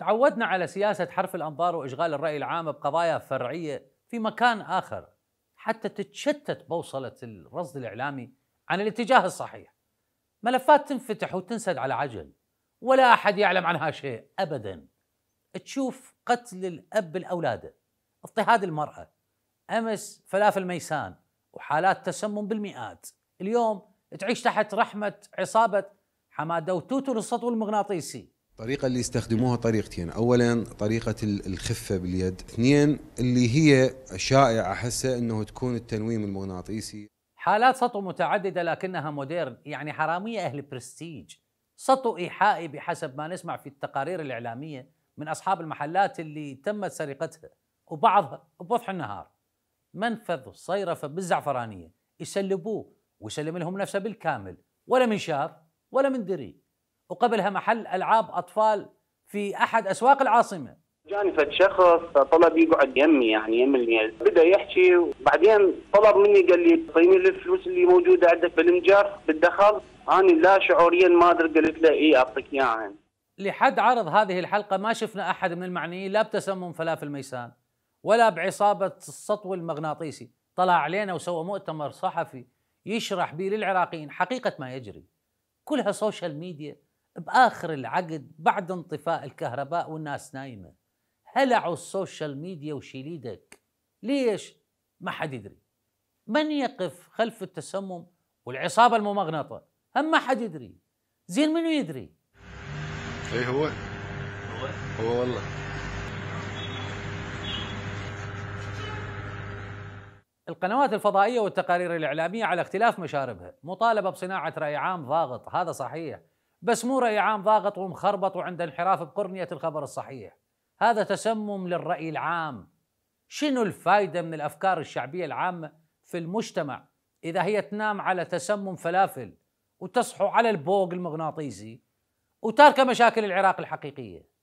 تعودنا على سياسة حرف الأنظار وإشغال الرأي العام بقضايا فرعية في مكان آخر حتى تتشتت بوصلة الرصد الإعلامي عن الاتجاه الصحيح ملفات تنفتح وتنسد على عجل ولا أحد يعلم عنها شيء أبدا تشوف قتل الأب لأولاده اضطهاد المرأة أمس فلافل ميسان وحالات تسمم بالمئات اليوم تعيش تحت رحمة عصابة حمادة وتوتو للسطو المغناطيسي الطريقة اللي يستخدموها طريقتين أولا طريقة الخفة باليد اثنين اللي هي شائعة هسه أنه تكون التنويم المغناطيسي حالات سطو متعددة لكنها موديرن يعني حرامية أهل برستيج سطو إيحائي بحسب ما نسمع في التقارير الإعلامية من أصحاب المحلات اللي تمت سرقتها وبعضها بوضح النهار منفذ صيرفة بالزعفرانية يسلبوه ويسلم لهم نفسه بالكامل ولا من شاف ولا من دري وقبلها محل العاب اطفال في احد اسواق العاصمه. جاني فد شخص طلب يقعد يمي يعني يم اللي بدا يحكي وبعدين طلب مني قال لي تعطيني الفلوس اللي موجوده عندك بالمجر بالدخل انا لا شعوريا ما ادري قلت له اي اعطيك اياها لحد عرض هذه الحلقه ما شفنا احد من المعنيين لا بتسمم فلافل ميسان ولا بعصابه السطو المغناطيسي طلع علينا وسوى مؤتمر صحفي يشرح به للعراقيين حقيقه ما يجري كلها سوشيال ميديا باخر العقد بعد انطفاء الكهرباء والناس نايمه هلعوا السوشيال ميديا وشيل ايدك ليش؟ ما حد يدري من يقف خلف التسمم والعصابه الممغنطه هم ما حد يدري زين منو يدري؟ اي هو هو هو والله القنوات الفضائية والتقارير الإعلامية على اختلاف مشاربها مطالبة بصناعة رأي عام ضاغط هذا صحيح بس مو راي عام ضاغط ومخربط وعنده انحراف بقرنية الخبر الصحيح هذا تسمم للرأي العام شنو الفائدة من الأفكار الشعبية العامة في المجتمع إذا هي تنام على تسمم فلافل وتصحو على البوق المغناطيسي وتاركة مشاكل العراق الحقيقية